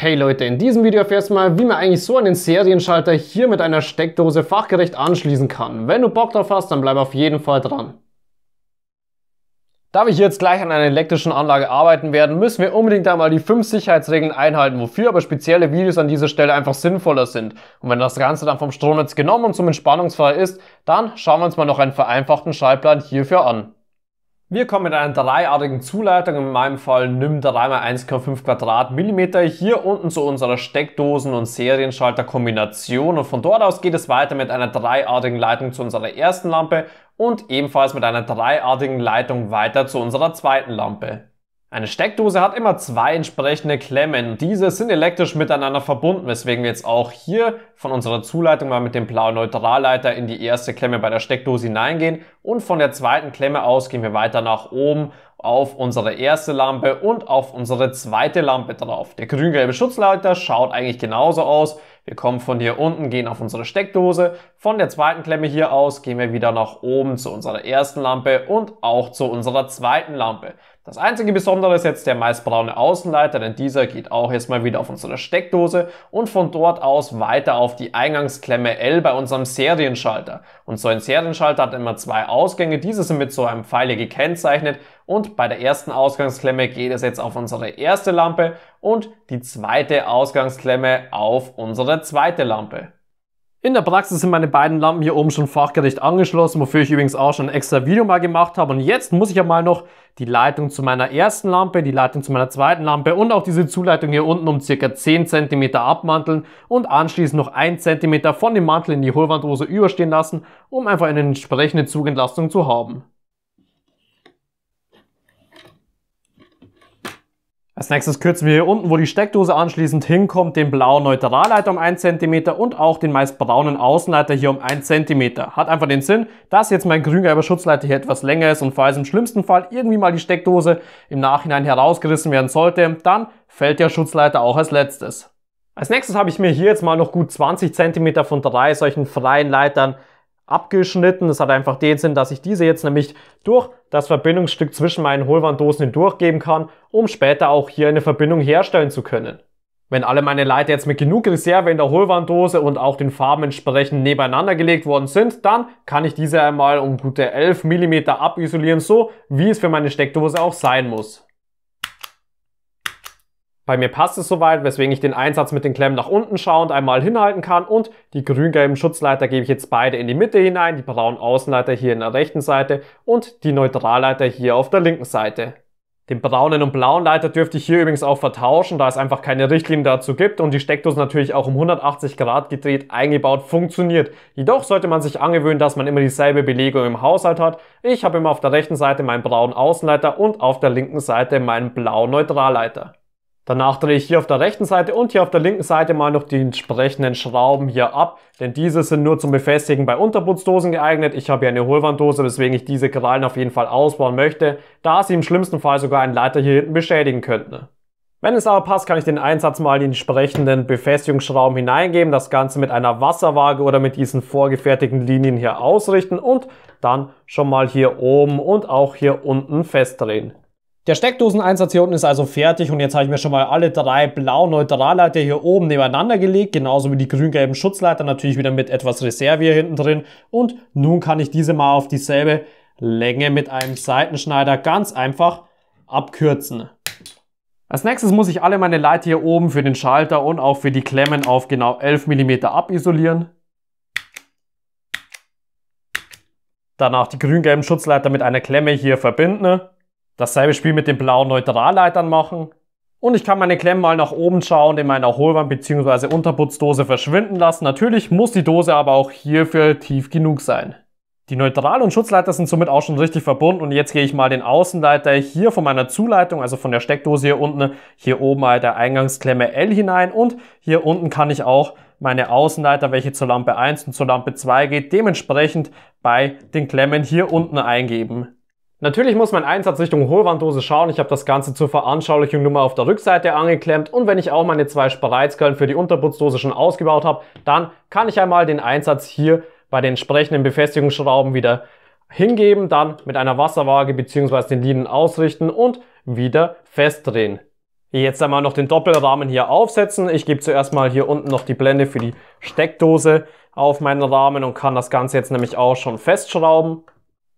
Hey Leute, in diesem Video erfährst du mal, wie man eigentlich so einen Serienschalter hier mit einer Steckdose fachgerecht anschließen kann. Wenn du Bock drauf hast, dann bleib auf jeden Fall dran. Da wir hier jetzt gleich an einer elektrischen Anlage arbeiten werden, müssen wir unbedingt einmal die fünf Sicherheitsregeln einhalten, wofür aber spezielle Videos an dieser Stelle einfach sinnvoller sind. Und wenn das Ganze dann vom Stromnetz genommen und zum Entspannungsfall ist, dann schauen wir uns mal noch einen vereinfachten Schaltplan hierfür an. Wir kommen mit einer dreiartigen Zuleitung, in meinem Fall nimm 3x1,5 Quadratmillimeter, hier unten zu unserer Steckdosen- und Serienschalterkombination und von dort aus geht es weiter mit einer dreiartigen Leitung zu unserer ersten Lampe und ebenfalls mit einer dreiartigen Leitung weiter zu unserer zweiten Lampe. Eine Steckdose hat immer zwei entsprechende Klemmen. Diese sind elektrisch miteinander verbunden, weswegen wir jetzt auch hier von unserer Zuleitung mal mit dem blauen Neutralleiter in die erste Klemme bei der Steckdose hineingehen und von der zweiten Klemme aus gehen wir weiter nach oben auf unsere erste Lampe und auf unsere zweite Lampe drauf. Der grün-gelbe Schutzleiter schaut eigentlich genauso aus. Wir kommen von hier unten, gehen auf unsere Steckdose, von der zweiten Klemme hier aus gehen wir wieder nach oben zu unserer ersten Lampe und auch zu unserer zweiten Lampe. Das einzige Besondere ist jetzt der meistbraune Außenleiter, denn dieser geht auch erstmal wieder auf unsere Steckdose und von dort aus weiter auf die Eingangsklemme L bei unserem Serienschalter. Und so ein Serienschalter hat immer zwei Ausgänge, diese sind mit so einem Pfeile gekennzeichnet und bei der ersten Ausgangsklemme geht es jetzt auf unsere erste Lampe und die zweite Ausgangsklemme auf unsere zweite Lampe. In der Praxis sind meine beiden Lampen hier oben schon fachgerecht angeschlossen, wofür ich übrigens auch schon ein extra Video mal gemacht habe. Und jetzt muss ich ja mal noch die Leitung zu meiner ersten Lampe, die Leitung zu meiner zweiten Lampe und auch diese Zuleitung hier unten um circa 10 cm abmanteln und anschließend noch 1 cm von dem Mantel in die Hohlwandhose überstehen lassen, um einfach eine entsprechende Zugentlastung zu haben. Als nächstes kürzen wir hier unten, wo die Steckdose anschließend hinkommt, den blauen Neutralleiter um 1 cm und auch den meist braunen Außenleiter hier um 1 cm. Hat einfach den Sinn, dass jetzt mein grüngelber Schutzleiter hier etwas länger ist und falls im schlimmsten Fall irgendwie mal die Steckdose im Nachhinein herausgerissen werden sollte, dann fällt der Schutzleiter auch als letztes. Als nächstes habe ich mir hier jetzt mal noch gut 20 cm von drei solchen freien Leitern abgeschnitten. Das hat einfach den Sinn, dass ich diese jetzt nämlich durch das Verbindungsstück zwischen meinen Hohlwanddosen hindurchgeben kann, um später auch hier eine Verbindung herstellen zu können. Wenn alle meine Leiter jetzt mit genug Reserve in der Hohlwanddose und auch den Farben entsprechend nebeneinander gelegt worden sind, dann kann ich diese einmal um gute 11 mm abisolieren, so wie es für meine Steckdose auch sein muss. Bei mir passt es soweit, weswegen ich den Einsatz mit den Klemmen nach unten schauend einmal hinhalten kann und die grün-gelben Schutzleiter gebe ich jetzt beide in die Mitte hinein, die braunen Außenleiter hier in der rechten Seite und die Neutralleiter hier auf der linken Seite. Den braunen und blauen Leiter dürfte ich hier übrigens auch vertauschen, da es einfach keine Richtlinie dazu gibt und die Steckdose natürlich auch um 180 Grad gedreht eingebaut funktioniert. Jedoch sollte man sich angewöhnen, dass man immer dieselbe Belegung im Haushalt hat. Ich habe immer auf der rechten Seite meinen braunen Außenleiter und auf der linken Seite meinen blauen Neutralleiter. Danach drehe ich hier auf der rechten Seite und hier auf der linken Seite mal noch die entsprechenden Schrauben hier ab, denn diese sind nur zum Befestigen bei Unterputzdosen geeignet. Ich habe hier eine Hohlwanddose, weswegen ich diese Krallen auf jeden Fall ausbauen möchte, da sie im schlimmsten Fall sogar einen Leiter hier hinten beschädigen könnten. Wenn es aber passt, kann ich den Einsatz mal in die entsprechenden Befestigungsschrauben hineingeben, das Ganze mit einer Wasserwaage oder mit diesen vorgefertigten Linien hier ausrichten und dann schon mal hier oben und auch hier unten festdrehen. Der Steckdoseneinsatz hier unten ist also fertig und jetzt habe ich mir schon mal alle drei blauen Neutralleiter hier oben nebeneinander gelegt, genauso wie die grün-gelben Schutzleiter natürlich wieder mit etwas Reserve hier hinten drin und nun kann ich diese mal auf dieselbe Länge mit einem Seitenschneider ganz einfach abkürzen. Als nächstes muss ich alle meine Leiter hier oben für den Schalter und auch für die Klemmen auf genau 11 mm abisolieren. Danach die grün-gelben Schutzleiter mit einer Klemme hier verbinden. Dasselbe Spiel mit den blauen Neutralleitern machen. Und ich kann meine Klemmen mal nach oben schauen, in meiner Hohlwand bzw. Unterputzdose verschwinden lassen. Natürlich muss die Dose aber auch hierfür tief genug sein. Die Neutral- und Schutzleiter sind somit auch schon richtig verbunden und jetzt gehe ich mal den Außenleiter hier von meiner Zuleitung, also von der Steckdose hier unten, hier oben bei der Eingangsklemme L hinein und hier unten kann ich auch meine Außenleiter, welche zur Lampe 1 und zur Lampe 2 geht, dementsprechend bei den Klemmen hier unten eingeben. Natürlich muss mein Einsatz Richtung Hohlwanddose schauen. Ich habe das Ganze zur Veranschaulichung nur mal auf der Rückseite angeklemmt. Und wenn ich auch meine zwei Spreizkörn für die Unterputzdose schon ausgebaut habe, dann kann ich einmal den Einsatz hier bei den entsprechenden Befestigungsschrauben wieder hingeben, dann mit einer Wasserwaage bzw. den Linen ausrichten und wieder festdrehen. Jetzt einmal noch den Doppelrahmen hier aufsetzen. Ich gebe zuerst mal hier unten noch die Blende für die Steckdose auf meinen Rahmen und kann das Ganze jetzt nämlich auch schon festschrauben.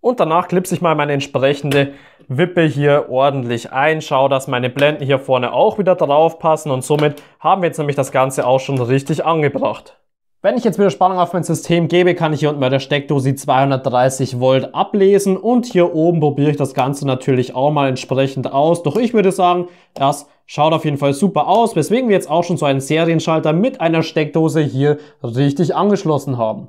Und danach klipse ich mal meine entsprechende Wippe hier ordentlich ein, schaue, dass meine Blenden hier vorne auch wieder drauf passen und somit haben wir jetzt nämlich das Ganze auch schon richtig angebracht. Wenn ich jetzt wieder Spannung auf mein System gebe, kann ich hier unten bei der Steckdose 230 Volt ablesen und hier oben probiere ich das Ganze natürlich auch mal entsprechend aus. Doch ich würde sagen, das schaut auf jeden Fall super aus, weswegen wir jetzt auch schon so einen Serienschalter mit einer Steckdose hier richtig angeschlossen haben.